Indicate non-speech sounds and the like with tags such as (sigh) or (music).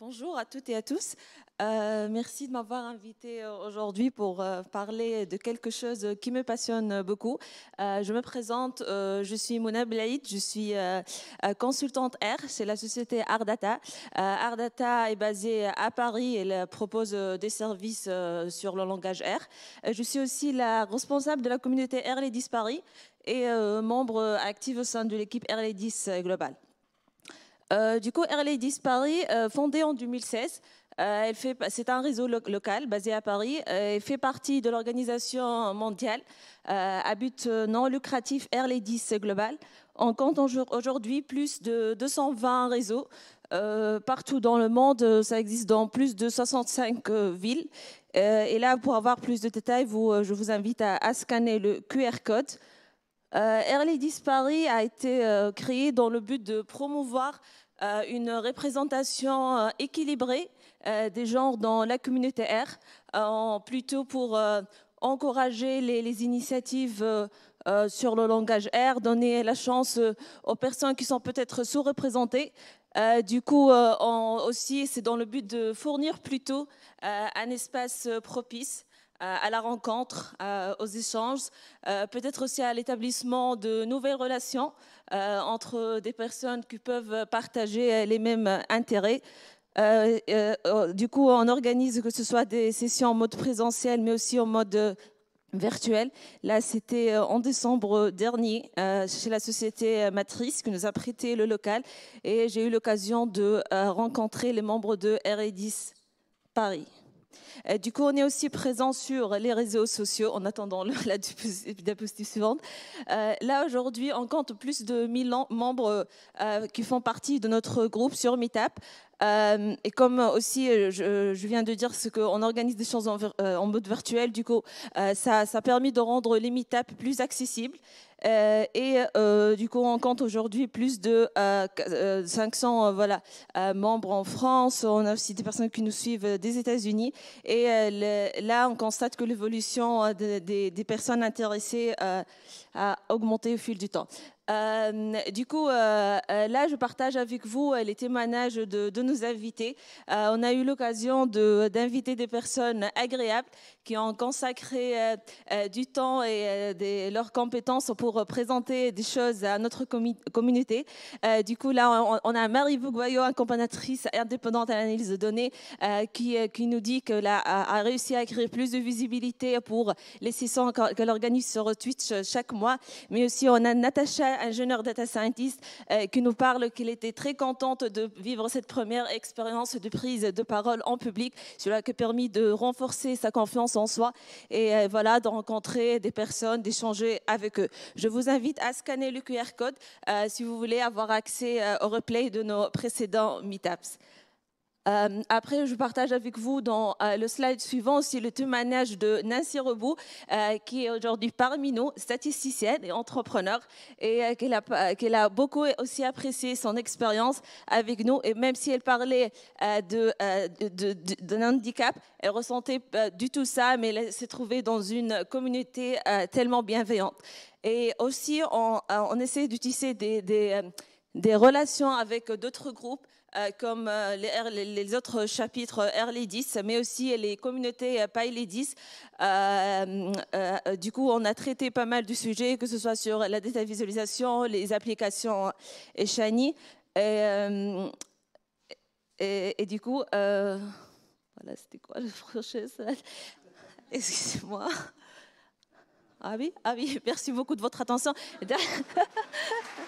Bonjour à toutes et à tous. Euh, merci de m'avoir invité euh, aujourd'hui pour euh, parler de quelque chose qui me passionne beaucoup. je me présente, je suis Mona Blaïd, je suis consultante R, c'est la société Ardata. Ardata est basée à Paris, et elle propose des services sur le langage R. je suis aussi la responsable de la communauté R Ladies Paris et membre active au sein de l'équipe R Ladies Global. Euh, du coup, Air Ladies Paris, euh, fondée en 2016, euh, c'est un réseau local basé à Paris. et fait partie de l'organisation mondiale à but non lucratif Air Ladies Global. On compte aujourd'hui plus de 220 réseaux partout dans le monde. Ça existe dans plus de 65 villes. et là, pour avoir plus de détails, je vous invite à scanner le QR code. Euh, Early Disparity a été euh, créé dans le but de promouvoir euh, une représentation équilibrée des genres dans la communauté R, plutôt pour encourager les, initiatives sur le langage R, donner la chance aux personnes qui sont peut-être sous-représentées. du coup, aussi, c'est dans le but de fournir plutôt un espace propice euh, à la rencontre, euh, aux échanges, euh, peut-être aussi à l'établissement de nouvelles relations entre des personnes qui peuvent partager les mêmes intérêts. Oh, du coup, on organise que ce soit des sessions en mode présentiel, mais aussi en mode virtuel. Là, c'était en décembre dernier chez la société Matrice qui nous a prêté le local et j'ai eu l'occasion de rencontrer les membres de R10 Paris. Euh, du coup, on est aussi présent sur les réseaux sociaux en attendant (laughs) la diapositive suivante. Euh, là, aujourd'hui, on compte plus de 1000 membres euh, qui font partie de notre groupe sur Meetup. Euh, et comme aussi, euh, je, viens de dire ce qu'on organise des choses en, euh, mode virtuel, du coup, ça, a permis de rendre les meet plus accessibles. et du coup, on compte aujourd'hui plus de 500 voilà, membres en France. On a aussi des personnes qui nous suivent des États-Unis. Et là, on constate que l'évolution des personnes intéressées a augmenté au fil du temps. Euh, du coup, euh, euh, là, je partage avec vous les témoignages de, de nos invités. on a eu l'occasion d'inviter des personnes agréables qui ont consacré du temps et des, leurs compétences pour présenter des choses à notre communauté. du coup, là, on, a Marie Bougoyot, accompagnatrice indépendante à l'analyse de données, qui, qui, nous dit qu'elle a, a réussi à créer plus de visibilité pour les 600 que organise sur Twitch chaque mois. Mais aussi, on a Natacha, ingénieure data scientist, euh, qui nous parle qu'elle était très contente de vivre cette première expérience de prise de parole en public, cela qui a permis de renforcer sa confiance en soi et euh, voilà, de rencontrer des personnes, d'échanger avec eux. Je vous invite à scanner le QR code euh, si vous voulez avoir accès au replay de nos précédents meetups. Euh, après, je partage avec vous dans euh, le slide suivant aussi le témoignage de Nancy Rebou, euh, qui est aujourd'hui parmi nous, statisticienne et entrepreneur, et qu'elle a, beaucoup aussi apprécié son expérience avec nous. Et même si elle parlait d'un handicap, elle ressentait pas du tout ça, mais elle s'est trouvée dans une communauté tellement bienveillante. Et aussi, on, essaie d'utiliser des relations avec d'autres groupes euh, comme euh, les, autres chapitres 10, euh, mais aussi les communautés Païlédis. 10. du coup, on a traité pas mal de sujets, que ce soit sur la data visualisation, les applications et Shani. Et, et du coup, voilà, c'était quoi le (laughs) prochain Excusez-moi. Ah oui, ah oui, merci beaucoup de votre attention. (laughs)